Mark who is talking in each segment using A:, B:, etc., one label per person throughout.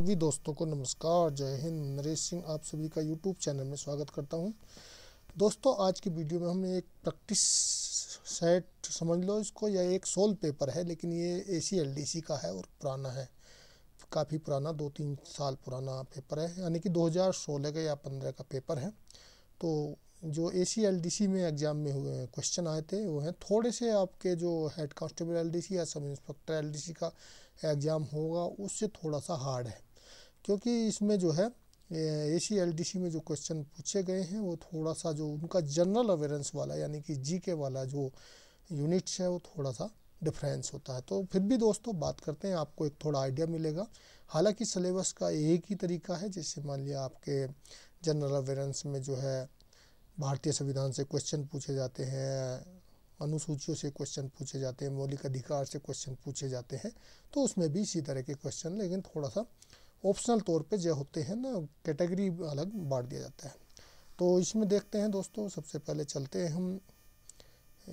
A: सभी दोस्तों को नमस्कार जय हिंद नरेश सिंह आप सभी का यूट्यूब चैनल में स्वागत करता हूं दोस्तों आज की वीडियो में हम एक प्रैक्टिस सेट समझ लो इसको या एक सोल पेपर है लेकिन ये ए सी का है और पुराना है काफ़ी पुराना दो तीन साल पुराना पेपर है यानी कि 2016 का या 15 का पेपर है तो जो ए सी में एग्ज़ाम में हुए क्वेश्चन आए थे वो हैं थोड़े से आपके जो हेड कांस्टेबल एल या सब इंस्पेक्टर एल का एग्ज़ाम होगा उससे थोड़ा सा हार्ड है क्योंकि इसमें जो है ए सी एल डी सी में जो क्वेश्चन पूछे गए हैं वो थोड़ा सा जो उनका जनरल अवेयरेंस वाला यानी कि जी के वाला जो यूनिट्स है वो थोड़ा सा डिफरेंस होता है तो फिर भी दोस्तों बात करते हैं आपको एक थोड़ा आइडिया मिलेगा हालांकि सिलेबस का एक ही तरीका है जैसे मान लिया आपके जनरल अवेयरेंस में जो है भारतीय संविधान से क्वेश्चन पूछे जाते हैं अनुसूचियों से क्वेश्चन पूछे जाते हैं मौलिक अधिकार से क्वेश्चन पूछे जाते हैं तो उसमें भी इसी तरह के क्वेश्चन लेकिन थोड़ा सा ऑप्शनल तौर पे जो होते हैं ना कैटेगरी अलग बांट दिया जाता है तो इसमें देखते हैं दोस्तों सबसे पहले चलते हैं हम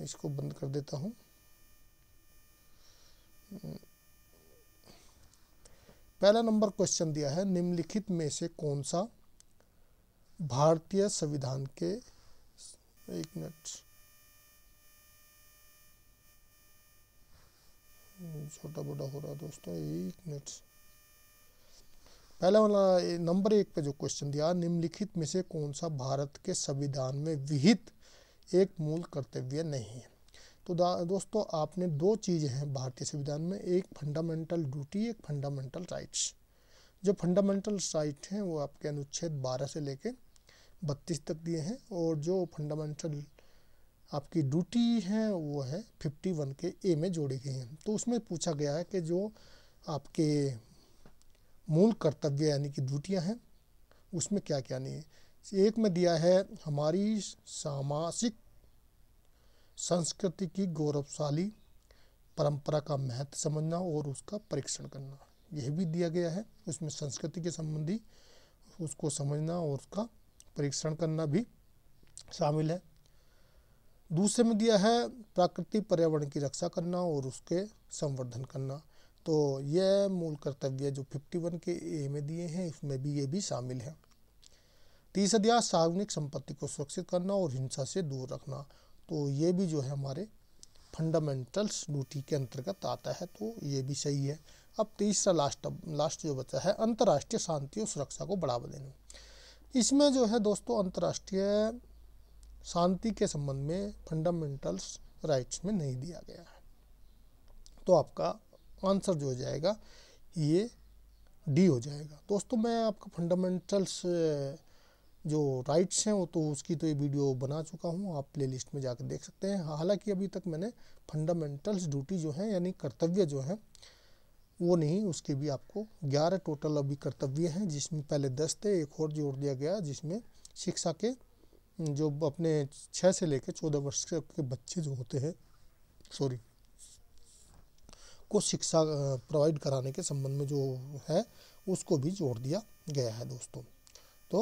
A: इसको बंद कर देता हूँ पहला नंबर क्वेश्चन दिया है निम्नलिखित में से कौन सा भारतीय संविधान के एक मिनट छोटा बड़ा हो रहा दोस्तों एक मिनट पहला वाला नंबर एक पे जो क्वेश्चन दिया निम्नलिखित में से कौन सा भारत के संविधान में विहित एक मूल कर्तव्य नहीं है तो दोस्तों आपने दो चीज़ें हैं भारतीय संविधान में एक फंडामेंटल ड्यूटी एक फंडामेंटल राइट्स जो फंडामेंटल राइट हैं वो आपके अनुच्छेद 12 से लेके 32 तक दिए हैं और जो फंडामेंटल आपकी ड्यूटी है वो है 51 के ए में जोड़ी गई हैं तो उसमें पूछा गया है कि जो आपके मूल कर्तव्य यानी कि ड्यूटियाँ हैं उसमें क्या क्या नहीं है एक में दिया है हमारी सामाजिक संस्कृति की गौरवशाली परंपरा का महत्व समझना और उसका परीक्षण करना यह भी दिया गया है उसमें संस्कृति के संबंधी उसको समझना और उसका परीक्षण करना भी शामिल है दूसरे में दिया है प्राकृतिक पर्यावरण की रक्षा करना और उसके संवर्धन करना तो यह मूल कर्तव्य जो 51 के ए में दिए हैं इसमें भी ये भी शामिल है तीस अध्यास सार्वजनिक संपत्ति को सुरक्षित करना और हिंसा से दूर रखना तो ये भी जो है हमारे फंडामेंटल्स ड्यूटी के अंतर्गत आता है तो ये भी सही है अब तीसरा लास्ट लास्ट जो बचा है अंतर्राष्ट्रीय शांति और सुरक्षा को बढ़ावा देना इसमें जो है दोस्तों अंतर्राष्ट्रीय शांति के संबंध में फंडामेंटल्स राइट्स में नहीं दिया गया है तो आपका आंसर जो हो जाएगा ये डी हो जाएगा दोस्तों मैं आपका फंडामेंटल्स जो राइट्स हैं वो तो उसकी तो ये वीडियो बना चुका हूँ आप प्लेलिस्ट में जाकर देख सकते हैं हालांकि अभी तक मैंने फंडामेंटल्स ड्यूटी जो है यानी कर्तव्य जो है वो नहीं उसके भी आपको ग्यारह टोटल अभी कर्तव्य हैं जिसमें पहले दस थे एक और जोड़ दिया गया जिसमें शिक्षा के जो अपने छः से लेकर चौदह वर्ष के बच्चे जो होते हैं सॉरी को शिक्षा प्रोवाइड कराने के संबंध में जो है उसको भी जोड़ दिया गया है दोस्तों तो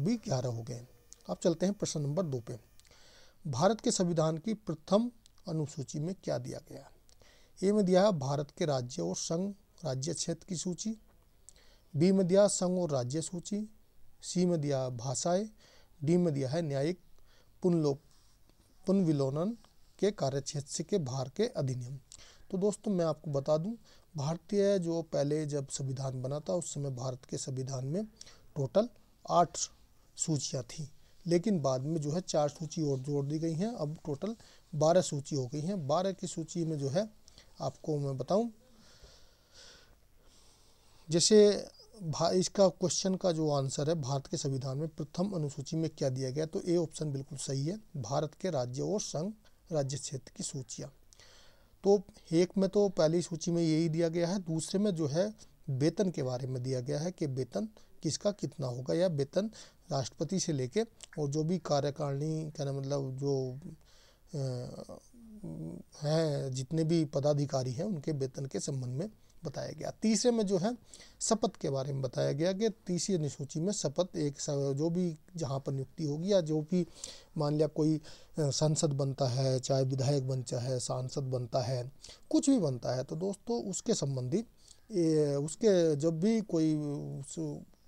A: अभी ग्यारह हो गए अब चलते हैं प्रश्न नंबर दो पे भारत के संविधान की प्रथम अनुसूची में क्या दिया गया ए में दिया है भारत के राज्य और संघ राज्य क्षेत्र की सूची बी में दिया संघ और राज्य सूची सी में दिया भाषाएं डी में दिया है न्यायिक पुनलो पुनविलोनन के कार्यक्षेत्र के भार के अधिनियम तो दोस्तों मैं आपको बता दूं भारतीय जो पहले जब संविधान बना था उस समय भारत के संविधान में टोटल आठ सूचियाँ थीं लेकिन बाद में जो है चार सूची और जोड़ दी गई हैं अब टोटल बारह सूची हो गई हैं बारह की सूची में जो है आपको मैं बताऊं जैसे इसका क्वेश्चन का जो आंसर है भारत के संविधान में प्रथम अनुसूची में क्या दिया गया तो ए ऑप्शन बिल्कुल सही है भारत के राज्य और संघ राज्य क्षेत्र की सूचियाँ तो एक में तो पहली सूची में यही दिया गया है दूसरे में जो है वेतन के बारे में दिया गया है कि वेतन किसका कितना होगा या वेतन राष्ट्रपति से लेके और जो भी कार्यकारिणी क्या मतलब जो हैं जितने भी पदाधिकारी हैं उनके वेतन के संबंध में बताया गया तीसरे में जो है शपथ के बारे में बताया गया कि तीसरी अनुसूची में शपथ एक जो भी जहाँ पर नियुक्ति होगी या जो भी मान लिया कोई संसद बनता है चाहे विधायक बनता है सांसद बनता है कुछ भी बनता है तो दोस्तों उसके संबंधी उसके जब भी कोई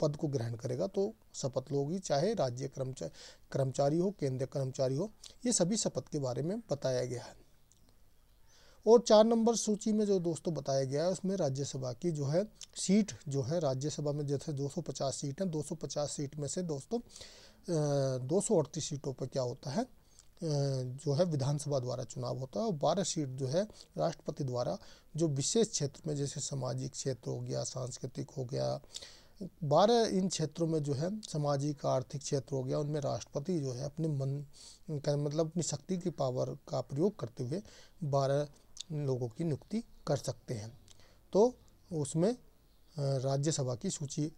A: पद को ग्रहण करेगा तो शपथ लोगी चाहे राज्य कर्मचारी कर्मचारी हो केंद्रीय कर्मचारी हो ये सभी शपथ के बारे में बताया गया है और चार नंबर सूची में जो दोस्तों बताया गया है उसमें राज्यसभा की जो है सीट जो है राज्यसभा में जैसे 250 सीट हैं 250 सीट में से दोस्तों दो सीटों पर क्या होता है जो है विधानसभा द्वारा चुनाव होता है और बारह सीट जो है राष्ट्रपति द्वारा जो विशेष क्षेत्र में जैसे सामाजिक क्षेत्र हो गया सांस्कृतिक हो गया बारह इन क्षेत्रों में जो है सामाजिक आर्थिक क्षेत्र हो गया उनमें राष्ट्रपति जो है अपने मन का मतलब अपनी शक्ति की पावर का प्रयोग करते हुए बारह लोगों की नियुक्ति कर सकते हैं तो उसमें राज्यसभा की सूची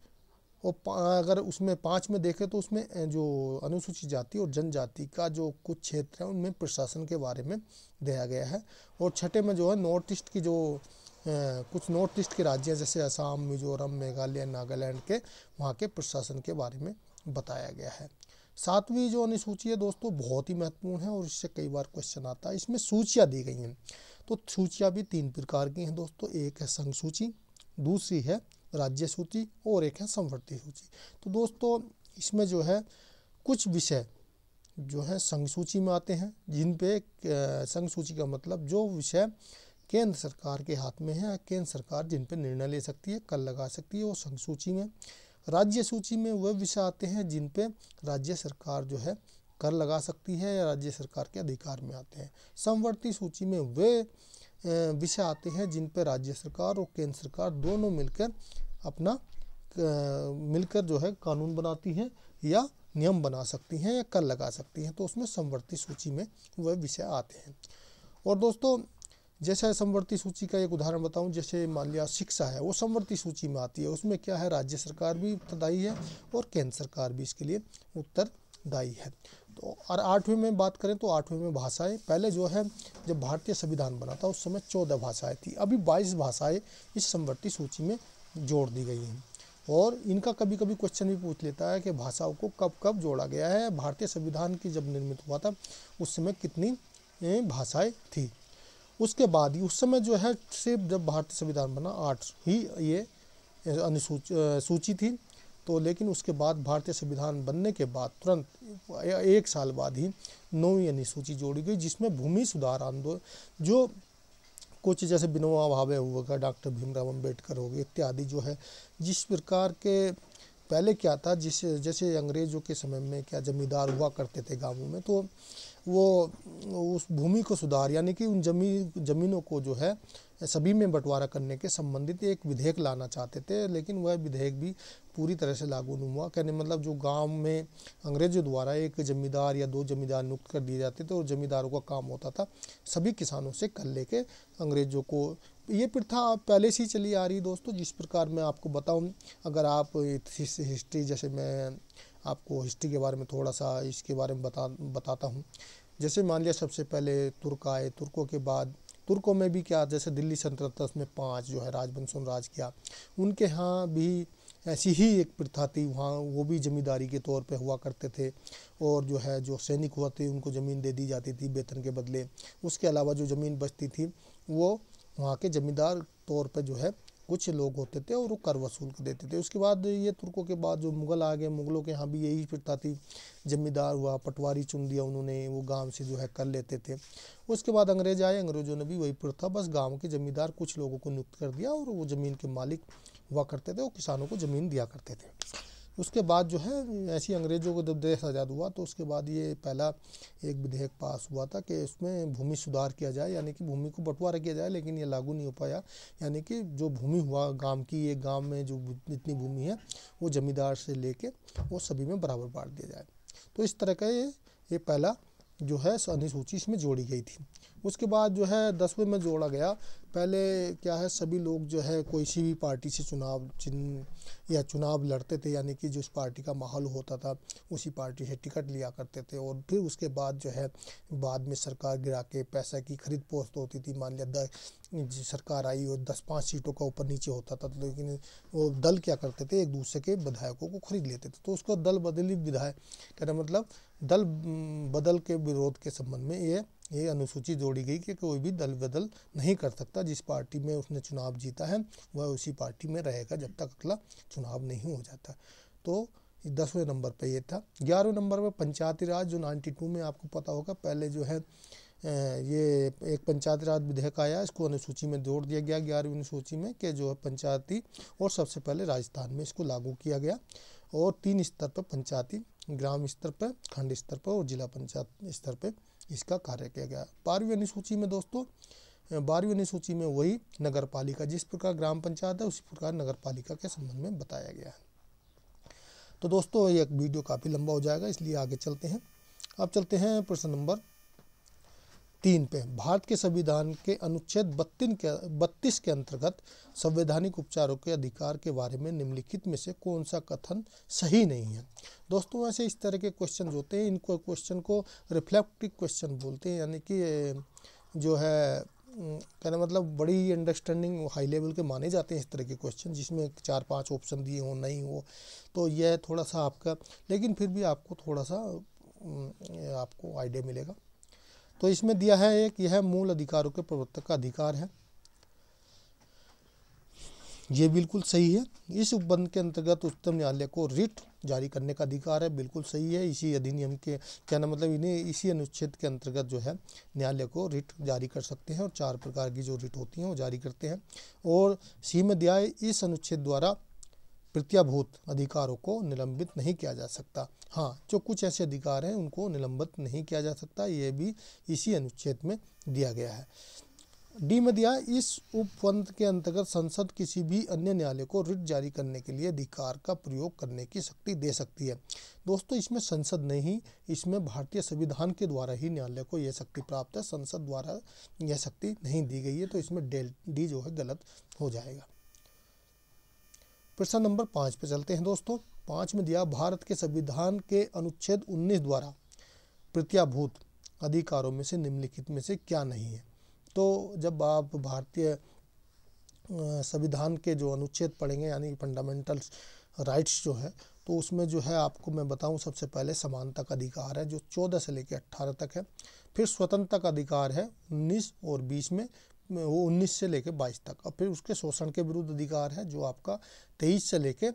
A: और अगर उसमें पाँच में देखें तो उसमें जो अनुसूचित जाति और जनजाति का जो कुछ क्षेत्र है उनमें प्रशासन के बारे में दिया गया है और छठे में जो है नॉर्थ ईस्ट की जो कुछ नॉर्थ ईस्ट के राज्य हैं जैसे असम मिजोरम मेघालय नागालैंड के वहाँ के प्रशासन के बारे में बताया गया है सातवीं जो अनुसूची है दोस्तों बहुत ही महत्वपूर्ण है और इससे कई बार क्वेश्चन आता है इसमें सूचियाँ दी गई हैं तो सूचियाँ भी तीन प्रकार की हैं दोस्तों एक है संघ सूची दूसरी है राज्य सूची और एक है संवर्ती सूची तो दोस्तों इसमें जो है कुछ विषय जो है संघ सूची में आते हैं जिन पे संघ सूची का मतलब जो विषय केंद्र सरकार के हाथ में है केंद्र सरकार जिन पर निर्णय ले सकती है कल लगा सकती है वो संघ सूची में राज्य सूची में वह विषय आते हैं जिन पे राज्य सरकार जो है कर लगा सकती है या राज्य सरकार के अधिकार में आते हैं समवर्ती सूची में वे विषय आते हैं जिन पर राज्य सरकार और केंद्र सरकार दोनों मिलकर अपना मिलकर जो है कानून बनाती है या नियम बना सकती हैं या कर लगा सकती हैं तो उसमें समवर्ती सूची में वह विषय आते हैं और दोस्तों जैसे समवर्ती सूची का एक उदाहरण बताऊं जैसे मान लिया शिक्षा है वो समवर्ती सूची में आती है उसमें क्या है राज्य सरकार भी उत्तरदायी है और केंद्र सरकार भी इसके लिए उत्तर दायी है तो और आठवीं में बात करें तो आठवीं में भाषाएं पहले जो है जब भारतीय संविधान बना था उस समय चौदह भाषाएं थी अभी बाईस भाषाएं इस समवर्ती सूची में जोड़ दी गई हैं और इनका कभी कभी क्वेश्चन भी पूछ लेता है कि भाषाओं को कब कब जोड़ा गया है भारतीय संविधान की जब निर्मित हुआ था उस समय कितनी भाषाएँ थी उसके बाद ही उस समय जो है सिर्फ जब भारतीय संविधान बना आठ ही ये अनुसूची सूची थी तो लेकिन उसके बाद भारतीय संविधान बनने के बाद तुरंत एक साल बाद ही नौवीं अनुसूची जोड़ी गई जिसमें भूमि सुधार आंदोलन जो कुछ जैसे बिनोवा भावे हुआ डॉक्टर भीमराव अम्बेडकर हो गए इत्यादि जो है जिस प्रकार के पहले क्या था जिस जैसे अंग्रेज़ों के समय में क्या जमींदार हुआ करते थे गाँवों में तो वो उस भूमि को सुधार यानी कि उन जमी जमीनों को जो है सभी में बंटवारा करने के संबंधित एक विधेयक लाना चाहते थे लेकिन वह विधेयक भी पूरी तरह से लागू नहीं हुआ कहने मतलब जो गांव में अंग्रेजों द्वारा एक जमींदार या दो जमींदार नियुक्त कर दिए जाते थे और जमींदारों का काम होता था सभी किसानों से कर लेके अंग्रेजों को ये प्रथा पहले से ही चली आ रही दोस्तों जिस प्रकार मैं आपको बताऊँ अगर आप हिस्ट्री जैसे मैं आपको हिस्ट्री के बारे में थोड़ा सा इसके बारे में बता बताता हूँ जैसे मान लिया सबसे पहले तुर्क आए तुर्कों के बाद तुर्कों में भी क्या जैसे दिल्ली सल्तनत में पाँच जो है राजवंशों राज किया उनके यहाँ भी ऐसी ही एक प्रथा थी वहाँ वो भी ज़मींदारी के तौर पे हुआ करते थे और जो है जो सैनिक हुआ थे उनको ज़मीन दे दी जाती थी वेतन के बदले उसके अलावा जो ज़मीन बचती थी वो वहाँ के ज़मींदार तौर पर जो है कुछ लोग होते थे और वो कर वसूल कर देते थे उसके बाद ये तुर्कों के बाद जो मुग़ल आ गए मुग़लों के यहाँ भी यही प्रथा थी जमींदार हुआ पटवारी चुन दिया उन्होंने वो गांव से जो है कर लेते थे उसके बाद अंग्रेज आए अंग्रेजों ने भी वही प्रथा बस गांव के ज़मींदार कुछ लोगों को नियुक्त कर दिया और वो ज़मीन के मालिक हुआ करते थे और किसानों को ज़मीन दिया करते थे उसके बाद जो है ऐसी अंग्रेज़ों को जब देश आज़ाद हुआ तो उसके बाद ये पहला एक विधेयक पास हुआ था कि इसमें भूमि सुधार किया जाए यानी कि भूमि को बंटवारा किया जाए लेकिन ये लागू नहीं हो पाया यानी कि जो भूमि हुआ गांव की एक गांव में जो जितनी भूमि है वो ज़मींदार से ले वो सभी में बराबर बांट दिया जाए तो इस तरह का ये ये पहला जो है अनुसूची इसमें जोड़ी गई थी उसके बाद जो है दसवें में जोड़ा गया पहले क्या है सभी लोग जो है कोई सी भी पार्टी से चुनाव चिन्ह या चुनाव लड़ते थे यानी कि जिस पार्टी का माहौल होता था उसी पार्टी से टिकट लिया करते थे और फिर उसके बाद जो है बाद में सरकार गिरा के पैसा की खरीद पोस्त होती थी मान लिया सरकार आई और दस पाँच सीटों का ऊपर नीचे होता था तो लेकिन वो दल क्या करते थे एक दूसरे के विधायकों को खरीद लेते थे तो उसको दल बदली विधायक कहना मतलब दल बदल के विरोध के संबंध में ये ये अनुसूची जोड़ी गई कि कोई भी दल बदल नहीं कर सकता जिस पार्टी में उसने चुनाव जीता है वह उसी पार्टी में रहेगा जब तक अगला चुनाव नहीं हो जाता तो दसवें नंबर पे ये था ग्यारहवें नंबर पर पंचायती राज जो टू में आपको पता होगा पहले जो है ये एक पंचायती राज विधेयक आया इसको अनुसूची में जोड़ दिया गया ग्यारहवीं अनुसूची में कि जो है पंचायती और सबसे पहले राजस्थान में इसको लागू किया गया और तीन स्तर पर पंचायती ग्राम स्तर पर खंड स्तर पर और जिला पंचायत स्तर पर इसका कार्य किया गया बारहवीं अनुसूची में दोस्तों बारहवीं अनुसूची में वही नगर पालिका जिस प्रकार ग्राम पंचायत है उसी प्रकार नगर पालिका के संबंध में बताया गया है तो दोस्तों ये वीडियो काफ़ी लंबा हो जाएगा इसलिए आगे चलते हैं अब चलते हैं प्रश्न नंबर तीन पे भारत के संविधान के अनुच्छेद बत्तीन के बत्तीस के अंतर्गत संवैधानिक उपचारों के अधिकार के बारे में निम्नलिखित में से कौन सा कथन सही नहीं है दोस्तों ऐसे इस तरह के क्वेश्चन होते हैं इनको क्वेश्चन को रिफ्लेक्टिव क्वेश्चन बोलते हैं यानी कि जो है कहना मतलब बड़ी अंडरस्टैंडिंग हाई लेवल के माने जाते हैं इस तरह के क्वेश्चन जिसमें चार पाँच ऑप्शन दिए हों नहीं हो तो यह थोड़ा सा आपका लेकिन फिर भी आपको थोड़ा सा आपको आइडिया मिलेगा तो इसमें दिया है एक यह मूल अधिकारों के प्रवर्तक का अधिकार है ये बिल्कुल सही है इस उपबंध के अंतर्गत उच्चतम न्यायालय को रिट जारी करने का अधिकार है बिल्कुल सही है इसी अधिनियम के क्या ना मतलब इन्हें इसी अनुच्छेद के अंतर्गत जो है न्यायालय को रिट जारी कर सकते हैं और चार प्रकार की जो रिट होती हैं वो जारी करते हैं और सीमा दिया है इस अनुच्छेद द्वारा प्रत्याभूत अधिकारों को निलंबित नहीं किया जा सकता हाँ जो कुछ ऐसे अधिकार हैं उनको निलंबित नहीं किया जा सकता ये भी इसी अनुच्छेद में दिया गया है डी मदिया इस उपवंत के अंतर्गत संसद किसी भी अन्य न्यायालय को रिट जारी करने के लिए अधिकार का प्रयोग करने की शक्ति दे सकती है दोस्तों इसमें संसद नहीं इसमें भारतीय संविधान के द्वारा ही न्यायालय को यह शक्ति प्राप्त है संसद द्वारा यह शक्ति नहीं दी गई है तो इसमें डेल डी जो है गलत हो जाएगा प्रश्न नंबर पाँच पे चलते हैं दोस्तों पाँच में दिया भारत के संविधान के अनुच्छेद 19 द्वारा प्रत्याभूत अधिकारों में से निम्नलिखित में से क्या नहीं है तो जब आप भारतीय संविधान के जो अनुच्छेद पढ़ेंगे यानी फंडामेंटल राइट्स जो है तो उसमें जो है आपको मैं बताऊं सबसे पहले समानता का अधिकार है जो 14 से लेकर 18 तक है फिर स्वतंत्रता का अधिकार है 19 और 20 में वो 19 से लेकर 22 तक और फिर उसके शोषण के विरुद्ध अधिकार है जो आपका 23 से लेकर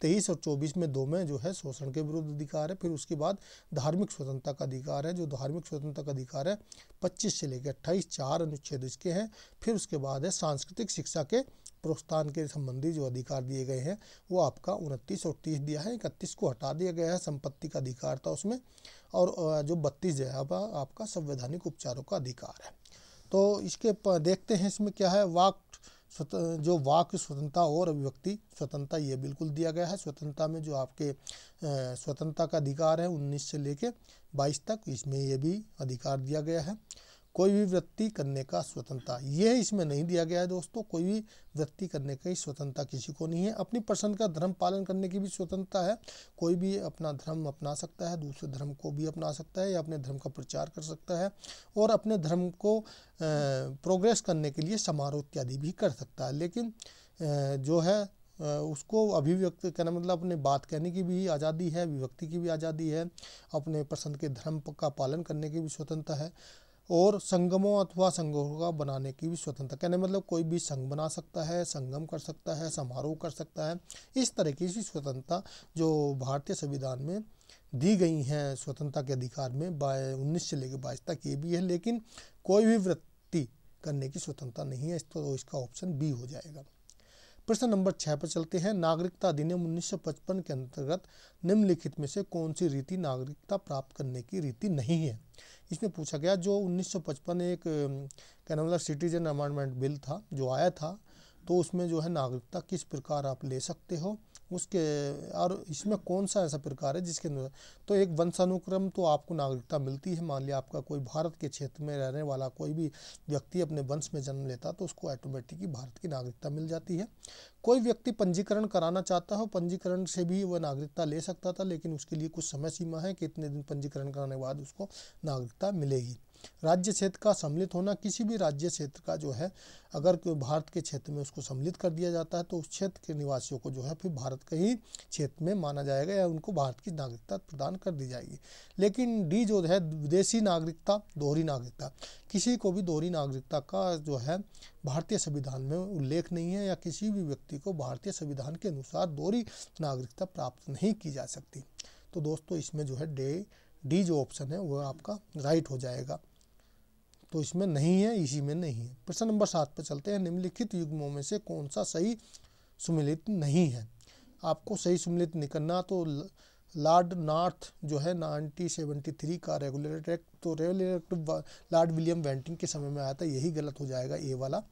A: तेईस और चौबीस में दो में जो है शोषण के विरुद्ध अधिकार है फिर उसके बाद धार्मिक स्वतंत्रता का अधिकार है जो धार्मिक स्वतंत्रता का अधिकार है पच्चीस से लेकर अट्ठाईस चार अनुच्छेद इसके हैं फिर उसके बाद है सांस्कृतिक शिक्षा के प्रोत्साहन के संबंधी जो अधिकार दिए गए हैं वो आपका उनतीस और तीस दिया है इकतीस को हटा दिया गया है संपत्ति का अधिकार था उसमें और जो बत्तीस है आपका संवैधानिक उपचारों का अधिकार है तो इसके देखते हैं इसमें क्या है वाक जो वाक स्वतंत्रता और अभिव्यक्ति स्वतंत्रता ये बिल्कुल दिया गया है स्वतंत्रता में जो आपके स्वतंत्रता का अधिकार है 19 से लेके 22 तक इसमें ये भी अधिकार दिया गया है कोई भी वृत्ति करने का स्वतंत्रता यह इसमें नहीं दिया गया है दोस्तों कोई भी वृत्ति करने की स्वतंत्रता किसी को नहीं है अपनी पसंद का धर्म पालन करने की भी स्वतंत्रता है कोई भी अपना धर्म अपना सकता है दूसरे धर्म को भी अपना सकता है या अपने धर्म का प्रचार कर सकता है और अपने धर्म को प्रोग्रेस करने के लिए समारोह इत्यादि भी कर सकता है लेकिन जो है उसको अभिव्यक्त करना मतलब अपने बात कहने की भी आज़ादी है अभिव्यक्ति की भी आज़ादी है अपने पसंद के धर्म का पालन करने की भी स्वतंत्रता है और संगमों अथवा संघों का बनाने की भी स्वतंत्रता कहने मतलब कोई भी संघ बना सकता है संगम कर सकता है समारोह कर सकता है इस तरह की स्वतंत्रता जो भारतीय संविधान में दी गई हैं स्वतंत्रता के अधिकार में बाय उन्नीस से लेकर बाईस तक ये भी है लेकिन कोई भी वृत्ति करने की स्वतंत्रता नहीं है इस तो इसका ऑप्शन बी हो जाएगा प्रश्न नंबर छः पर चलते हैं नागरिकता अधिनियम 1955 के अंतर्गत निम्नलिखित में से कौन सी रीति नागरिकता प्राप्त करने की रीति नहीं है इसमें पूछा गया जो 1955 में एक कैनोला सिटीजन अमेंडमेंट बिल था जो आया था तो उसमें जो है नागरिकता किस प्रकार आप ले सकते हो उसके और इसमें कौन सा ऐसा प्रकार है जिसके अंदर तो एक वंशानुक्रम तो आपको नागरिकता मिलती है मान लिया आपका कोई भारत के क्षेत्र में रहने वाला कोई भी व्यक्ति अपने वंश में जन्म लेता तो उसको ऑटोमेटिकली भारत की नागरिकता मिल जाती है कोई व्यक्ति पंजीकरण कराना चाहता हो पंजीकरण से भी वह नागरिकता ले सकता था लेकिन उसके लिए कुछ समय सीमा है कि इतने दिन पंजीकरण कराने के बाद उसको नागरिकता मिलेगी राज्य क्षेत्र का सम्मिलित होना किसी भी राज्य क्षेत्र का जो है अगर कोई भारत के क्षेत्र में उसको सम्मिलित कर दिया जाता है तो उस क्षेत्र के निवासियों को जो है फिर भारत के ही क्षेत्र में माना जाएगा या उनको भारत की नागरिकता प्रदान कर दी जाएगी लेकिन डी जो है विदेशी नागरिकता दोहरी नागरिकता किसी को भी दोहरी नागरिकता का जो है भारतीय संविधान में उल्लेख नहीं है या किसी भी व्यक्ति को भारतीय संविधान के अनुसार दोहरी नागरिकता प्राप्त नहीं की जा सकती तो दोस्तों इसमें जो है डे डी जो ऑप्शन है वह आपका राइट हो जाएगा तो इसमें नहीं है इसी में नहीं है प्रश्न नंबर सात पर चलते हैं निम्नलिखित युग्मों में से कौन सा सही सुमिलित नहीं है आपको सही सुमिलित निकलना तो लॉर्ड नॉर्थ जो है 1973 का रेगुलेटर एक्ट तो रेगुलेटर लॉर्ड विलियम वेंटिंग के समय में आया था यही गलत हो जाएगा ए वाला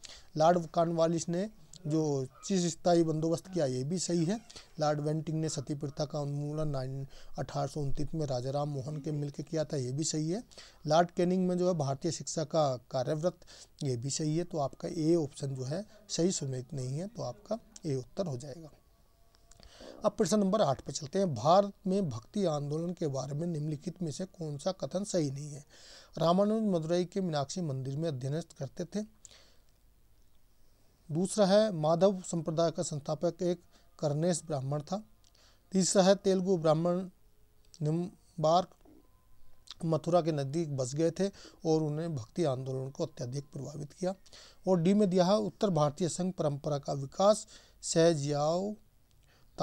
A: लॉर्ड कॉर्नवालिस ने जो चीज स्थायी बंदोबस्त किया ये भी सही है लॉर्ड वेंटिंग ने सती प्रथा का उन्मूलन नाइन अठारह में राजा राम मोहन के मिलकर किया था ये भी सही है लॉर्ड कैनिंग में जो है भारतीय शिक्षा का कार्यव्रत ये भी सही है तो आपका ए ऑप्शन जो है सही सुमेत नहीं है तो आपका ए उत्तर हो जाएगा अब प्रश्न नंबर आठ पे चलते हैं भारत में भक्ति आंदोलन के बारे में निम्नलिखित में से कौन सा कथन सही नहीं है रामानुज मदुरई के मीनाक्षी मंदिर में अध्ययनस्थ करते थे दूसरा है माधव संप्रदाय का संस्थापक एक करनेस ब्राह्मण था तीसरा है तेलुगु ब्राह्मण निम्बार्क मथुरा के नज़दीक बस गए थे और उन्हें भक्ति आंदोलन को अत्यधिक प्रभावित किया और डी में दिया है उत्तर भारतीय संघ परंपरा का विकास सहजियाओ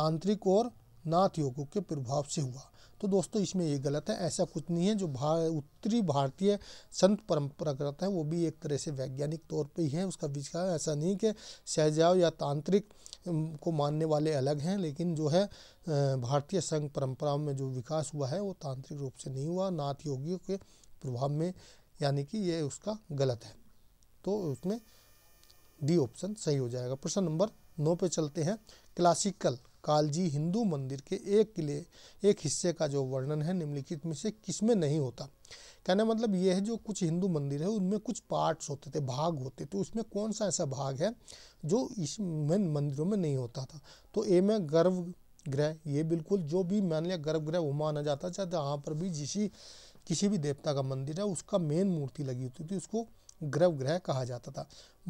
A: तांत्रिक और नाथ योगों के प्रभाव से हुआ तो दोस्तों इसमें ये गलत है ऐसा कुछ नहीं है जो भार उत्तरी भारतीय संत परंपरागत है वो भी एक तरह से वैज्ञानिक तौर पर ही है उसका विचार ऐसा नहीं कि सहजाव या तांत्रिक को मानने वाले अलग हैं लेकिन जो है भारतीय संघ परंपराओं में जो विकास हुआ है वो तांत्रिक रूप से नहीं हुआ नाथ योगियों के प्रभाव में यानी कि ये उसका गलत है तो उसमें डी ऑप्शन सही हो जाएगा प्रश्न नंबर नौ पे चलते हैं क्लासिकल कालजी हिंदू मंदिर के एक किले एक हिस्से का जो वर्णन है निम्नलिखित में से किसमें नहीं होता कहने मतलब यह है जो कुछ हिंदू मंदिर है उनमें कुछ पार्ट्स होते थे भाग होते थे उसमें कौन सा ऐसा भाग है जो इस मंदिरों में नहीं होता था तो ए में गर्भ ग्रह ये बिल्कुल जो भी मान लिया गर्भगृह वो माना जाता चाहे जहाँ तो पर भी जिसी किसी भी देवता का मंदिर है उसका मेन मूर्ति लगी होती थी उसको गर्भगृह कहा जाता था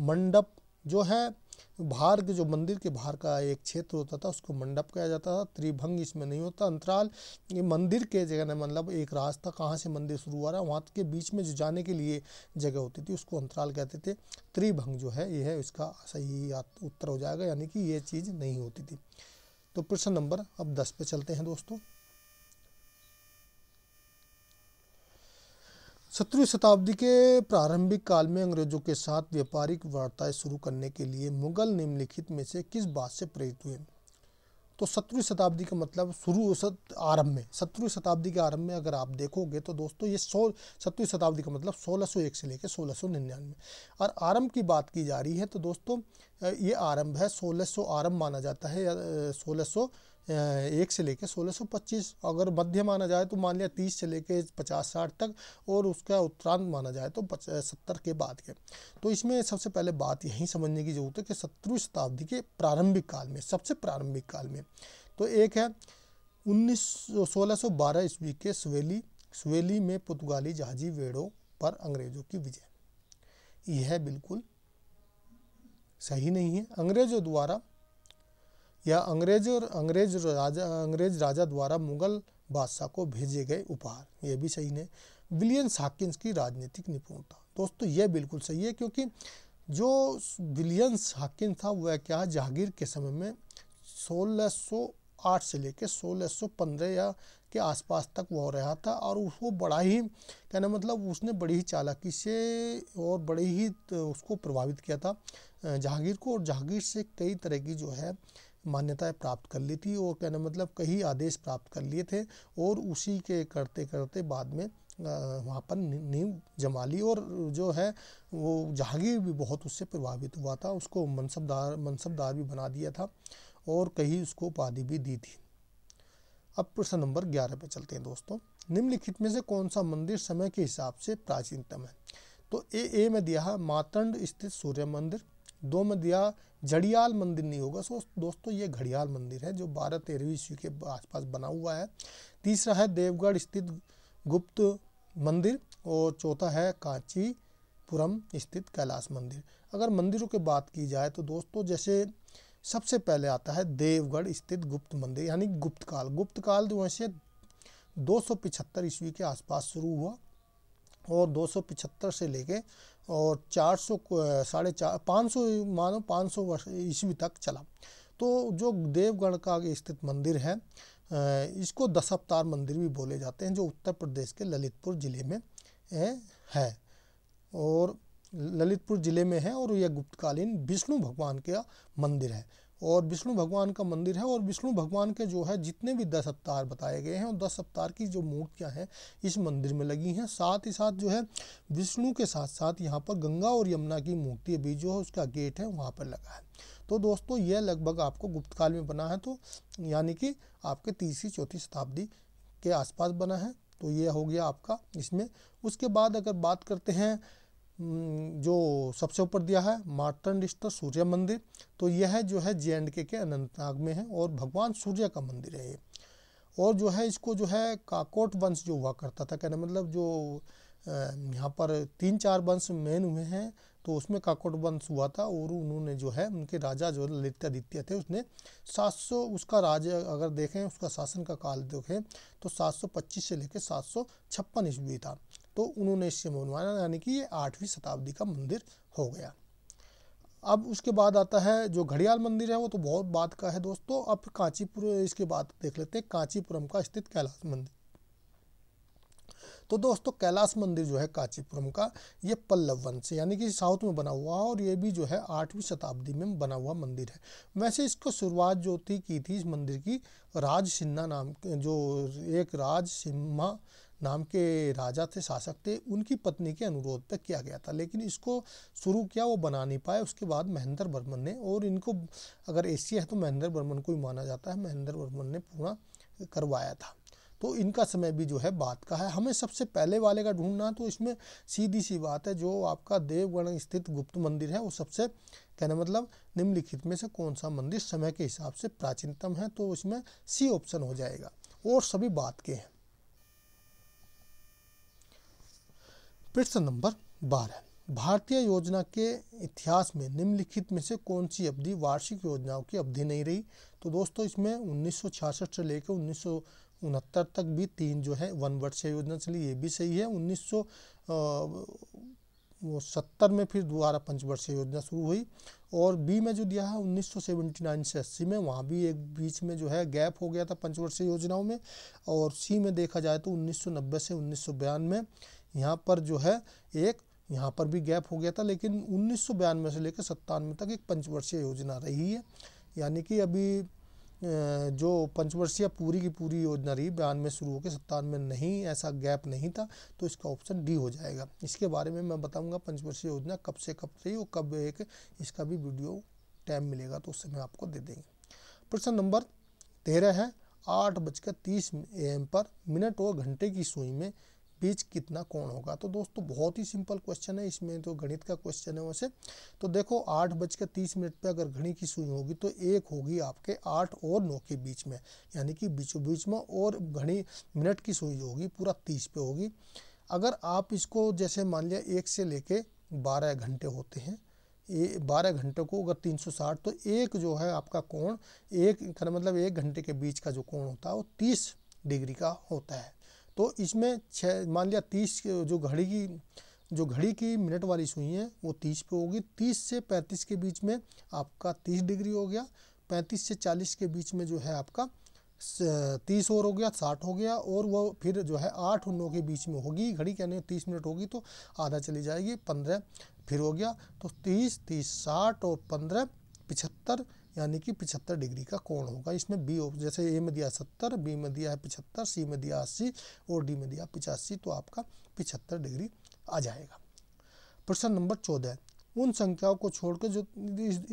A: मंडप जो है बाहर के जो मंदिर के बाहर का एक क्षेत्र होता था उसको मंडप कहा जाता था त्रिभंग इसमें नहीं होता अंतराल ये मंदिर के जगह मतलब एक रास्ता कहाँ से मंदिर शुरू हुआ रहा वहाँ के बीच में जो जाने के लिए जगह होती थी उसको अंतराल कहते थे त्रिभंग जो है ये है इसका सही उत्तर हो जाएगा यानी कि ये चीज़ नहीं होती थी तो प्रश्न नंबर अब दस पे चलते हैं दोस्तों सत्रहवीं शताब्दी के प्रारंभिक काल में अंग्रेजों के साथ व्यापारिक वार्ताएं शुरू करने के लिए मुगल निम्नलिखित में से किस बात से प्रेरित हुए तो सत्रहवीं शताब्दी का मतलब शुरू सत आरंभ में सत्रहवीं शताब्दी के आरंभ में अगर आप देखोगे तो दोस्तों ये सौ सत्रहवीं शताब्दी का मतलब 1601 से लेकर 1699 और आरंभ की बात की जा रही है तो दोस्तों ये आरंभ है 1600 आरंभ माना जाता है या सोलह एक से लेकर 1625 अगर मध्य माना जाए तो मान लिया तीस से लेकर पचास साठ तक और उसका उत्तरांत माना जाए तो सत्तर के बाद के तो इसमें सबसे पहले बात यही समझने की जरूरत है कि सत्रहवीं शताब्दी के प्रारंभिक काल में सबसे प्रारंभिक काल में तो एक है उन्नीस सोलह बारह ईस्वी के सवेली सवेली में पुर्तगाली जहाजी वेड़ों पर अंग्रेजों की विजय यह बिल्कुल सही नहीं है अंग्रेजों द्वारा यह अंग्रेज और अंग्रेज राजा अंग्रेज राजा द्वारा मुगल बादशाह को भेजे गए उपहार यह भी सही है विलियन हाकिंस की राजनीतिक निपुणता दोस्तों यह बिल्कुल सही है क्योंकि जो विलियंस हाकिन था वह क्या जागीर के समय में 1608 से लेकर 1615 या के आसपास तक वो रहा था और उसको बड़ा ही कहना मतलब उसने बड़ी ही चालाकी से और बड़े ही उसको प्रभावित किया था जहांगीर को और जहांगीर से कई तरह की जो है मान्यताएं प्राप्त कर ली थी और कहने मतलब कई आदेश प्राप्त कर लिए थे और उसी के करते करते बाद में वहाँ पर नींव जमा ली और जो है वो जहांगीर भी बहुत उससे प्रभावित हुआ था उसको मनसबदार मनसबदार भी बना दिया था और कहीं उसको उपाधि भी दी थी अब प्रश्न नंबर ग्यारह पे चलते हैं दोस्तों निम्नलिखित में से कौन सा मंदिर समय के हिसाब से प्राचीनतम है तो ए ए में दिया है मातंड स्थित सूर्य मंदिर दो में दिया झड़ियाल मंदिर नहीं होगा सो दोस्तों ये घड़ियाल मंदिर है जो बारह तेरहवीं ईस्वी के आसपास बना हुआ है तीसरा है देवगढ़ स्थित गुप्त मंदिर और चौथा है कांचीपुरम स्थित कैलाश मंदिर अगर मंदिरों की बात की जाए तो दोस्तों जैसे सबसे पहले आता है देवगढ़ स्थित गुप्त मंदिर यानी गुप्त काल गुप्त काल जो है सौ दो ईस्वी के आसपास शुरू हुआ और 275 से लेके और 400 साढ़े चार पाँच सौ मानो पाँच सौ वर्ष ईस्वी तक चला तो जो देवगढ़ का स्थित मंदिर है इसको अवतार मंदिर भी बोले जाते हैं जो उत्तर प्रदेश के ललितपुर ज़िले में है और ललितपुर ज़िले में है और यह गुप्तकालीन विष्णु भगवान का मंदिर है और विष्णु भगवान का मंदिर है और विष्णु भगवान के जो है जितने भी दस अवतार बताए गए हैं और दस अवतार की जो मूर्तियां हैं इस मंदिर में लगी हैं साथ ही साथ जो है विष्णु के साथ साथ यहाँ पर गंगा और यमुना की मूर्ति भी जो है उसका गेट है वहाँ पर लगा है तो दोस्तों यह लगभग आपको गुप्त काल में बना है तो यानी कि आपके तीसरी चौथी शताब्दी के आसपास बना है तो ये हो गया आपका इसमें उसके बाद अगर बात करते हैं हम्म, जो सबसे ऊपर दिया है मार्तंडिष्ट सूर्य मंदिर तो यह जो है जे एंड के के अनंतनाग में है और भगवान सूर्य का मंदिर है ये और जो है इसको जो है काकोट वंश जो हुआ करता था कहना मतलब जो यहाँ पर तीन चार वंश मेन हुए हैं तो उसमें काकोट वंश हुआ था और उन्होंने जो है उनके राजा जो ललितादित्य थे उसने 700 उसका राज अगर देखें उसका शासन का काल देखें तो 725 से लेकर सात सौ ईस्वी था तो उन्होंने इससे मनवाना यानी कि ये आठवीं शताब्दी का मंदिर हो गया अब उसके बाद आता है जो घड़ियाल मंदिर है वो तो बहुत बात का है दोस्तों अब कांचीपुर इसके बाद देख लेते हैं कांचीपुरम का स्थित कैलाश मंदिर तो दोस्तों कैलाश मंदिर जो है कांचीपुरम का ये पल्लव वंश यानी कि साउथ में बना हुआ है और ये भी जो है आठवीं शताब्दी में बना हुआ मंदिर है वैसे इसको शुरुआत जो थी की थी इस मंदिर की राज सिन्हा नाम जो एक राज सिम्हा नाम के राजा थे शासक थे उनकी पत्नी के अनुरोध पर किया गया था लेकिन इसको शुरू किया वो बना नहीं पाए उसके बाद महेंद्र वर्मन ने और इनको अगर एशिया है तो महेंद्र वर्मन को ही माना जाता है महेंद्र वर्मन ने पूरा करवाया था तो इनका समय भी जो है बात का है हमें सबसे पहले वाले का ढूंढना तो इसमें सीधी सी बात है जो आपका देवगण स्थित गुप्त मंदिर है वो सबसे कहने मतलब निम्नलिखित में से कौन सा मंदिर समय के हिसाब से प्राचीनतम है तो इसमें सी ऑप्शन हो जाएगा और सभी बात के हैं प्रश्न नंबर बारह भारतीय योजना के इतिहास में निम्नलिखित में से कौन सी अवधि वार्षिक योजनाओं की अवधि नहीं रही तो दोस्तों इसमें 1966 से लेकर उन्नीस उनहत्तर तक भी तीन जो है वन वर्ष योजना चली ये भी सही है उन्नीस सौ सत्तर में फिर दोबारा पंचवर्षीय योजना शुरू हुई और बी में जो दिया है 1979 से 80 में वहाँ भी एक बीच में जो है गैप हो गया था पंचवर्षीय योजनाओं में और सी में देखा जाए तो 1990 से उन्नीस में यहाँ पर जो है एक यहाँ पर भी गैप हो गया था लेकिन उन्नीस से लेकर सत्तानवे तक एक पंचवर्षीय योजना रही है यानी कि अभी जो पंचवर्षीय पूरी की पूरी योजना रही बयानवे शुरू होकर सत्तानवे नहीं ऐसा गैप नहीं था तो इसका ऑप्शन डी हो जाएगा इसके बारे में मैं बताऊंगा पंचवर्षीय योजना कब से कब रही और कब एक इसका भी वीडियो टाइम मिलेगा तो उस समय आपको दे देंगे प्रश्न नंबर तेरह है आठ बजकर तीस एम पर मिनट और घंटे की सुई में बीच कितना कोण होगा तो दोस्तों बहुत ही सिंपल क्वेश्चन है इसमें तो गणित का क्वेश्चन है वैसे तो देखो आठ बज के तीस मिनट पर अगर घड़ी की सुई होगी तो एक होगी आपके आठ और नौ के बीच में यानी कि बीचों बीच में और घड़ी मिनट की सुई होगी पूरा तीस पे होगी अगर आप इसको जैसे मान लिया एक से लेके बारह घंटे होते हैं ये बारह घंटे को अगर तीन सौ साठ तो एक जो है आपका कोण एक मतलब एक घंटे के बीच का जो कोण होता है वो तीस डिग्री का होता है तो इसमें छः मान लिया तीस जो घड़ी की जो घड़ी की मिनट वाली सुई है वो तीस पे होगी तीस से पैंतीस के बीच में आपका तीस डिग्री हो गया पैंतीस से चालीस के बीच में जो है आपका तीस और हो गया साठ हो गया और वह फिर जो है आठ और नौ के बीच में होगी घड़ी कहने तीस मिनट होगी तो आधा चली जाएगी पंद्रह फिर हो गया तो तीस तीस साठ और पंद्रह पिछहत्तर यानी कि पिछहत्तर डिग्री का कोण होगा इसमें बी जैसे ए में दिया सत्तर बी में दिया है पिछहत्तर सी में दिया अस्सी और डी में दिया पिचासी तो आपका पिछहत्तर डिग्री आ जाएगा प्रश्न नंबर चौदह उन संख्याओं को छोड़कर जो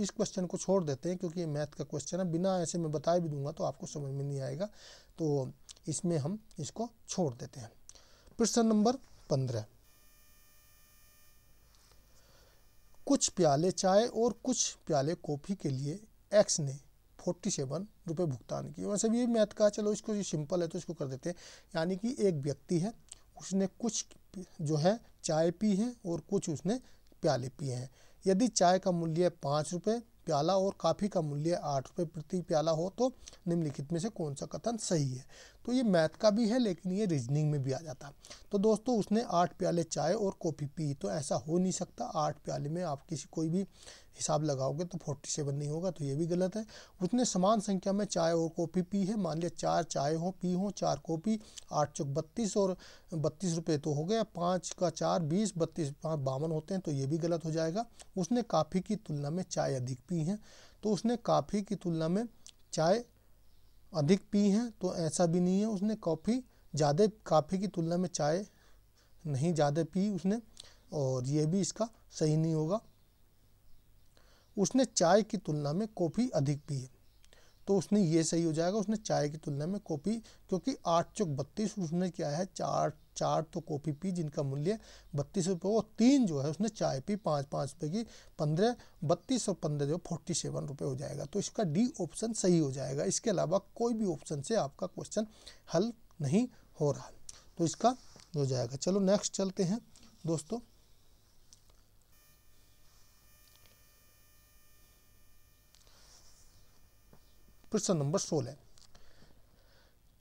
A: इस क्वेश्चन को छोड़ देते हैं क्योंकि ये मैथ का क्वेश्चन है बिना ऐसे मैं बताए भी दूंगा तो आपको समझ में नहीं आएगा तो इसमें हम इसको छोड़ देते हैं प्रश्न नंबर पंद्रह कुछ प्याले चाय और कुछ प्याले कॉफ़ी के लिए एक्स ने फोर्टी सेवन रुपये भुगतान किए वैसे भी ये मैथ का चलो इसको ये सिंपल है तो इसको कर देते हैं यानी कि एक व्यक्ति है उसने कुछ जो है चाय पी है और कुछ उसने प्याले पिए हैं यदि चाय का मूल्य पाँच रुपये प्याला और काफ़ी का मूल्य आठ रुपये प्रति प्याला हो तो निम्नलिखित में से कौन सा कथन सही है तो ये मैथ का भी है लेकिन ये रीजनिंग में भी आ जाता तो दोस्तों उसने आठ प्याले चाय और कॉफ़ी पी तो ऐसा हो नहीं सकता आठ प्याले में आप किसी कोई भी हिसाब लगाओगे तो फोर्टी सेवन नहीं होगा तो ये भी गलत है उसने समान संख्या में चाय और कॉफ़ी पी है मान लिया चार चाय हो पी हो चार कॉफ़ी आठ चौक बत्तीस और बत्तीस रुपये तो हो गया पाँच का चार बीस बत्तीस पाँच बावन होते हैं तो ये भी गलत हो जाएगा उसने काफ़ी की तुलना में चाय अधिक पी है तो उसने काफ़ी की तुलना में चाय अधिक पी हैं तो ऐसा भी नहीं है उसने कॉफ़ी ज़्यादा काफ़ी की तुलना में चाय नहीं ज़्यादा पी उसने और ये भी इसका सही नहीं होगा उसने चाय की तुलना में कॉफ़ी अधिक पी है तो उसने ये सही हो जाएगा उसने चाय की तुलना में कॉफ़ी क्योंकि आठ चौक बत्तीस उसने क्या है चार चार तो कॉफ़ी पी जिनका मूल्य बत्तीस रुपये और तीन जो है उसने चाय पी पाँच पाँच रुपये की पंद्रह बत्तीस और पंद्रह जो फोर्टी सेवन रुपये हो जाएगा तो इसका डी ऑप्शन सही हो जाएगा इसके अलावा कोई भी ऑप्शन से आपका क्वेश्चन हल नहीं हो रहा तो इसका हो जाएगा चलो नेक्स्ट चलते हैं दोस्तों प्रश्न नंबर सोलह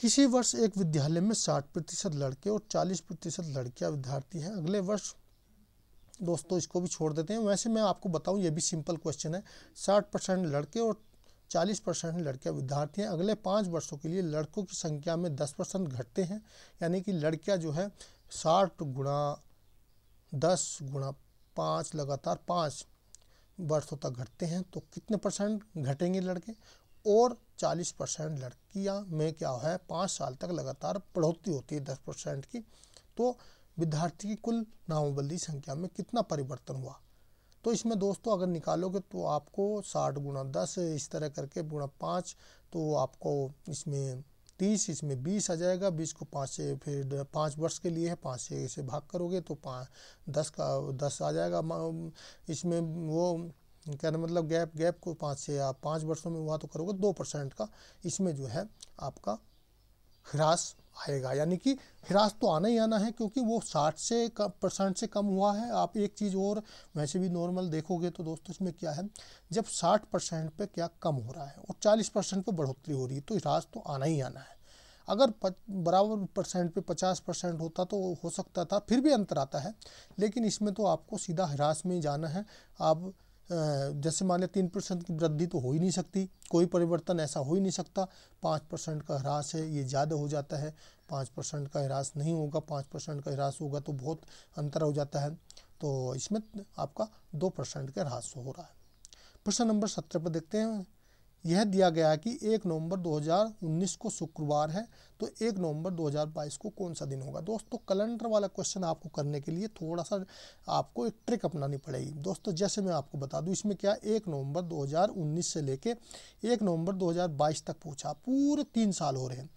A: किसी वर्ष एक विद्यालय में 60 प्रतिशत लड़के और 40 प्रतिशत लड़कियाँ विद्यार्थी हैं अगले वर्ष दोस्तों इसको भी छोड़ देते हैं वैसे मैं आपको बताऊं ये भी सिंपल क्वेश्चन है 60 परसेंट लड़के और 40 परसेंट लड़कियाँ विद्यार्थी हैं अगले पाँच वर्षों के लिए लड़कों की संख्या में दस परसेंट घटते हैं यानी कि लड़कियाँ जो है साठ गुणा दस गुणा पाँच लगातार पाँच वर्षों तक घटते हैं तो कितने परसेंट घटेंगे लड़के और 40 परसेंट लड़कियाँ में क्या है पाँच साल तक लगातार बढ़ोतरी होती है दस परसेंट की तो विद्यार्थी की कुल नामबंदी संख्या में कितना परिवर्तन हुआ तो इसमें दोस्तों अगर निकालोगे तो आपको साठ गुणा दस इस तरह करके गुणा पाँच तो आपको इसमें तीस इसमें बीस आ जाएगा बीस को पाँच से फिर पाँच वर्ष के लिए है पाँच से इसे भाग करोगे तो पाँच दस का दस आ जाएगा इसमें वो कहना मतलब गैप गैप को पाँच से आप पाँच वर्षों में हुआ तो करोगे दो परसेंट का इसमें जो है आपका ह्रास आएगा यानी कि ह्रास तो आना ही आना है क्योंकि वो साठ से परसेंट से कम हुआ है आप एक चीज़ और वैसे भी नॉर्मल देखोगे तो दोस्तों इसमें क्या है जब साठ परसेंट पर क्या कम हो रहा है और चालीस परसेंट पर बढ़ोतरी हो रही है तो ह्रास तो आना ही आना है अगर बराबर परसेंट पे पचास परसेंट होता तो हो सकता था फिर भी अंतर आता है लेकिन इसमें तो आपको सीधा ह्रास में जाना है आप जैसे मान लिया तीन परसेंट की वृद्धि तो हो ही नहीं सकती कोई परिवर्तन ऐसा हो ही नहीं सकता पाँच परसेंट का ह्रास है ये ज़्यादा हो जाता है पाँच परसेंट का ह्रास नहीं होगा पाँच परसेंट का ह्रास होगा तो बहुत अंतर हो जाता है तो इसमें आपका दो परसेंट का ह्रास हो रहा है प्रश्न नंबर सत्रह पर देखते हैं यह दिया गया है कि एक नवंबर 2019 को शुक्रवार है तो एक नवंबर 2022 को कौन सा दिन होगा दोस्तों कैलेंडर वाला क्वेश्चन आपको करने के लिए थोड़ा सा आपको एक ट्रिक अपनानी पड़ेगी दोस्तों जैसे मैं आपको बता दूं इसमें क्या एक नवंबर 2019 से लेके एक नवंबर 2022 तक पूछा पूरे तीन साल हो रहे हैं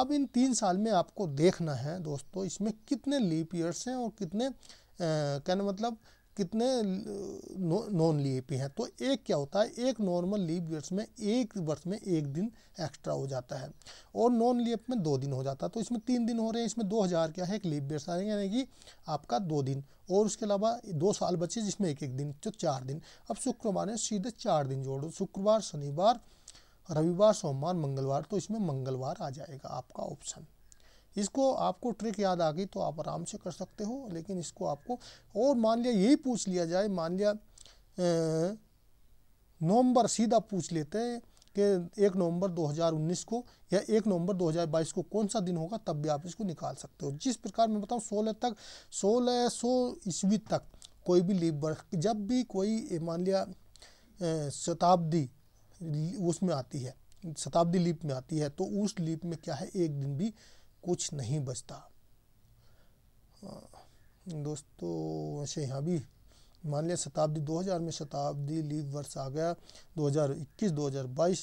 A: अब इन तीन साल में आपको देखना है दोस्तों इसमें कितने लीप ईयर्स हैं और कितने कहना मतलब कितने नॉन लीप हैं तो एक क्या होता है एक नॉर्मल लीप ईयर्स में एक वर्ष में एक दिन एक्स्ट्रा हो जाता है और नॉन लीप में दो दिन हो जाता है तो इसमें तीन दिन हो रहे हैं इसमें दो हज़ार क्या है एक लीप ईयर्स आएंगे यानी कि आपका दो दिन और उसके अलावा दो साल बचे जिसमें एक एक दिन तो चार दिन अब शुक्रवार ने सीधे चार दिन जोड़ दो शुक्रवार शनिवार रविवार सोमवार मंगलवार तो इसमें मंगलवार आ जाएगा आपका ऑप्शन इसको आपको ट्रिक याद आ गई तो आप आराम से कर सकते हो लेकिन इसको आपको और मान लिया यही पूछ लिया जाए मान लिया नवंबर सीधा पूछ लेते हैं कि एक नवंबर 2019 को या एक नवंबर 2022 को कौन सा दिन होगा तब भी आप इसको निकाल सकते हो जिस प्रकार मैं बताऊँ सोलह तक सोलह सौ ईस्वी तक कोई भी लीप वर्ष जब भी कोई मान लिया शताब्दी उसमें आती है शताब्दी लीप में आती है तो उस लीप में क्या है एक दिन भी कुछ नहीं बचता हाँ, दोस्तों यहाँ भी मान लिया शताब्दी 2000 में शताब्दी लीप वर्ष आ गया 2021 2022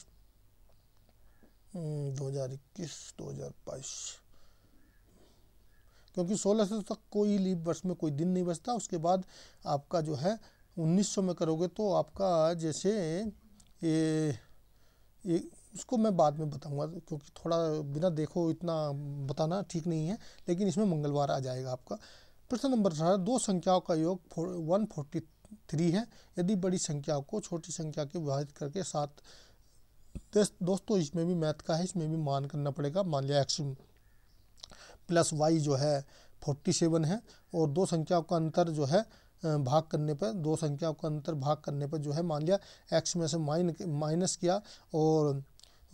A: 2021 2022 क्योंकि सौ तक कोई लीप वर्ष में कोई दिन नहीं बचता उसके बाद आपका जो है 1900 में करोगे तो आपका जैसे ये उसको मैं बाद में बताऊंगा क्योंकि थोड़ा बिना देखो इतना बताना ठीक नहीं है लेकिन इसमें मंगलवार आ जाएगा आपका प्रश्न नंबर अठारह दो संख्याओं का योग वन फोर्टी थ्री है यदि बड़ी संख्याओं को छोटी संख्या के विभाजित करके सात दोस्तों इसमें भी मैथ का है इसमें भी मान करना पड़ेगा मान लिया एक्स प्लस वाई जो है फोर्टी सेवन है और दो संख्याओं का अंतर जो है भाग करने पर दो संख्याओं का अंतर भाग करने पर जो है मान लिया एक्स में से माइन माइनस किया और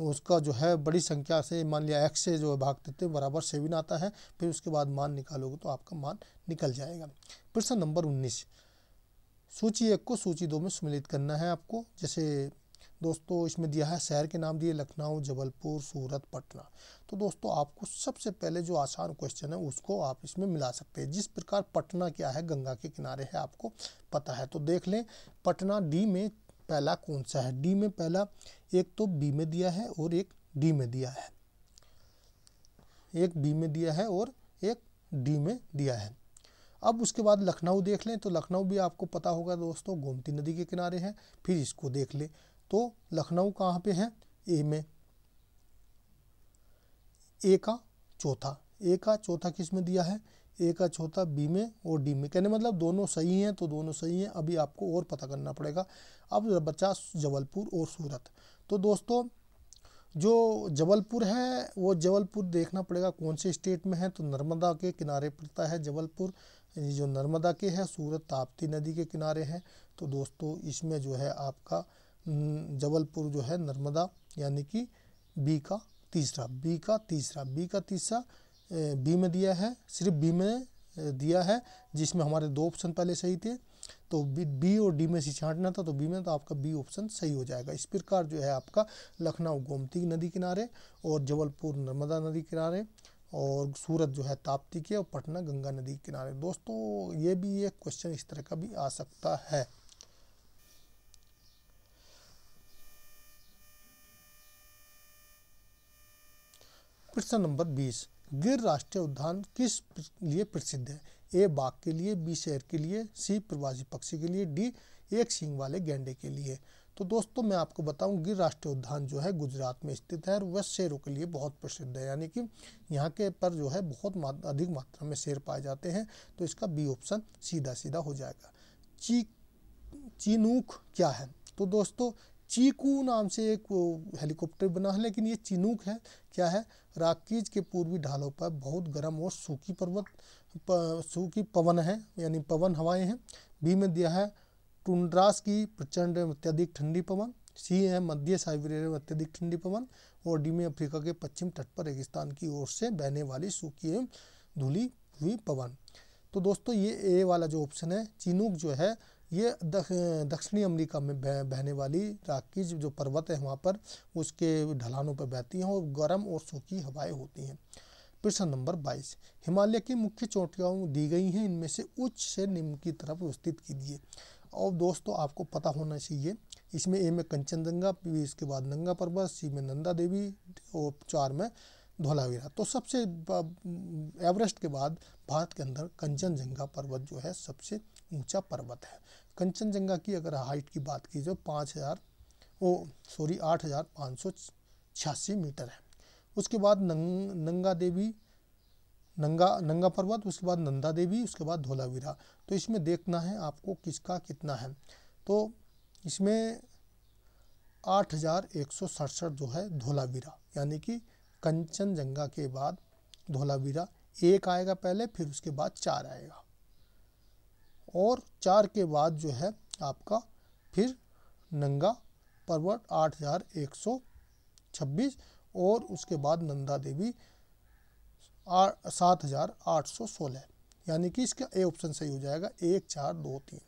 A: तो उसका जो है बड़ी संख्या से मान लिया एक्स से जो है भाग देते हैं बराबर सेवन आता है फिर उसके बाद मान निकालोगे तो आपका मान निकल जाएगा प्रश्न नंबर उन्नीस सूची एक को सूची दो में सम्मिलित करना है आपको जैसे दोस्तों इसमें दिया है शहर के नाम दिए लखनऊ जबलपुर सूरत पटना तो दोस्तों आपको सबसे पहले जो आसान क्वेश्चन है उसको आप इसमें मिला सकते हैं जिस प्रकार पटना क्या है गंगा के किनारे है आपको पता है तो देख लें पटना डी में पहला कौन सा है डी में पहला एक तो बी में दिया है और एक डी में दिया है एक बी में दिया है और एक डी में दिया है अब उसके बाद लखनऊ देख लें तो लखनऊ भी आपको पता होगा दोस्तों गोमती नदी के किनारे है फिर इसको देख ले तो लखनऊ कहाँ पे है ए में ए का चौथा ए का चौथा किस में दिया है ए का चौथा बी में और डी में कहने मतलब दोनों सही हैं तो दोनों सही हैं अभी आपको और पता करना पड़ेगा अब बचा जबलपुर और सूरत तो दोस्तों जो जबलपुर है वो जबलपुर देखना पड़ेगा कौन से स्टेट में है तो नर्मदा के किनारे पड़ता है जबलपुर जो नर्मदा के है सूरत ताप्ती नदी के किनारे हैं तो दोस्तों इसमें जो है आपका जबलपुर जो है नर्मदा यानी कि बी का तीसरा बी का तीसरा बी का तीसरा बी में दिया है सिर्फ बी में दिया है जिसमें हमारे दो ऑप्शन पहले सही थे तो बी और डी में से छांटना था तो बी में तो आपका बी ऑप्शन सही हो जाएगा इस प्रकार जो है आपका लखनऊ गोमती नदी किनारे और जबलपुर नर्मदा नदी किनारे और सूरत जो है ताप्ती के और पटना गंगा नदी किनारे दोस्तों ये भी एक क्वेश्चन इस तरह का भी आ सकता है प्रश्न नंबर बीस गिर राष्ट्रीय उद्यान किस लिए प्रसिद्ध है ए बाघ के लिए बी शेर के लिए सी प्रवासी पक्षी के लिए डी एक सींग वाले गेंडे के लिए तो दोस्तों मैं आपको बताऊं गिर राष्ट्रीय उद्यान जो है गुजरात में स्थित है और वह शेरों के लिए बहुत प्रसिद्ध है यानी कि यहाँ के पर जो है बहुत अधिक मात्रा में शेर पाए जाते हैं तो इसका बी ऑप्शन सीधा सीधा हो जाएगा ची चीनूक क्या है तो दोस्तों चीकू नाम से एक हेलीकॉप्टर बना है लेकिन ये चिनूक है क्या है राकीज के पूर्वी ढालों पर बहुत गर्म और सूखी पर्वत प, सूखी पवन है यानी पवन हवाएं हैं बी में दिया है टुंड्रास की प्रचंड अत्यधिक ठंडी पवन सी है मध्य साइबेरिया में अत्यधिक ठंडी पवन और डी में अफ्रीका के पश्चिम तट पर रेगिस्तान की ओर से बहने वाली सूखी एवं धुली हुई पवन तो दोस्तों ये ए वाला जो ऑप्शन है चिनूक जो है ये दक्षिणी अमेरिका में बह, बहने वाली राकीज जो पर्वत है वहाँ पर उसके ढलानों पर बहती हैं और गर्म और सूखी हवाएं होती हैं प्रश्न नंबर 22 हिमालय की मुख्य चोटियाँ दी गई हैं इनमें से उच्च से निम्न की तरफ व्यवस्थित कीजिए और दोस्तों आपको पता होना चाहिए इसमें ए में कंचनजंगा बी इसके बाद नंगा पर्वत सी में नंदा देवी और चार में धोलावीरा तो सबसे एवरेस्ट के बाद भारत के अंदर कंचनजंगा पर्वत जो है सबसे ऊंचा पर्वत है कंचनजंगा की अगर हाइट की बात की जाए पाँच हज़ार वो सॉरी आठ हज़ार पाँच सौ छियासी मीटर है उसके बाद नंग, नंगा देवी नंगा नंगा पर्वत उसके बाद नंदा देवी उसके बाद धोलावीरा तो इसमें देखना है आपको किसका कितना है तो इसमें आठ हज़ार एक सौ सड़सठ जो है धोलावीरा यानी कि कंचनजंगा के बाद धोलावीरा एक आएगा पहले फिर उसके बाद चार आएगा और चार के बाद जो है आपका फिर नंगा पर्वत आठ हज़ार एक सौ छब्बीस और उसके बाद नंदा देवी सात हज़ार आठ सौ सोलह यानी कि इसका ए ऑप्शन सही हो जाएगा एक चार दो तीन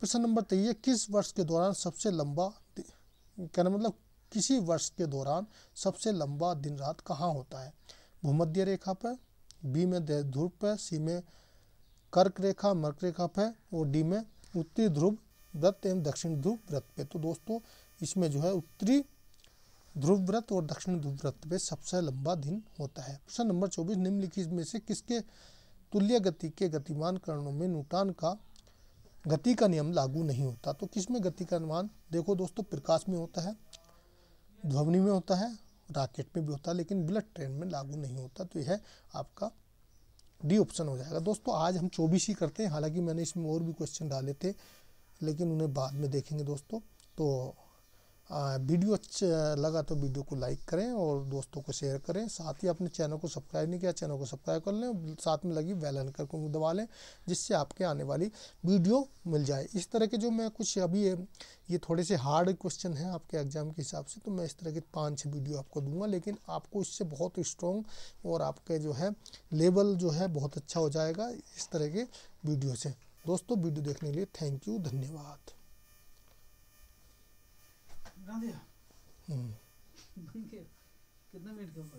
A: प्रश्न नंबर तेईस किस वर्ष के दौरान सबसे लंबा कहना मतलब किसी वर्ष के दौरान सबसे लंबा दिन रात कहाँ होता है भूमध्य रेखा पर बी में ध्रुव पर सी में कर्क रेखा मर्क रेखा पे और डी में उत्तरी ध्रुव व्रत एवं दक्षिण ध्रुव व्रत पे तो दोस्तों इसमें जो है उत्तरी ध्रुव व्रत और दक्षिण ध्रुव व्रत पे सबसे लंबा दिन होता है प्रश्न नंबर चौबीस निम्नलिखित में से किसके तुल्य गति के गतिमान करणों में नूटान का गति का नियम लागू नहीं होता तो किस में गति का अनुमान देखो दोस्तों प्रकाश में होता है ध्वनि में होता है राकेट में भी होता है लेकिन बुलेट ट्रेन में लागू नहीं होता तो यह आपका डी ऑप्शन हो जाएगा दोस्तों आज हम चौबीस ही करते हैं हालांकि मैंने इसमें और भी क्वेश्चन डाले थे लेकिन उन्हें बाद में देखेंगे दोस्तों तो वीडियो लगा तो वीडियो को लाइक करें और दोस्तों को शेयर करें साथ ही अपने चैनल को सब्सक्राइब नहीं किया चैनल को सब्सक्राइब कर लें साथ में लगी बेल आइकन को दबा लें जिससे आपके आने वाली वीडियो मिल जाए इस तरह के जो मैं कुछ अभी ये थोड़े से हार्ड क्वेश्चन हैं आपके एग्जाम के हिसाब से तो मैं इस तरह के पाँच छः वीडियो आपको दूंगा लेकिन आपको इससे बहुत स्ट्रॉन्ग और आपके जो है लेवल जो है बहुत अच्छा हो जाएगा इस तरह के वीडियो से दोस्तों वीडियो देखने के लिए थैंक यू धन्यवाद दिया हम्म। कितना मिनट का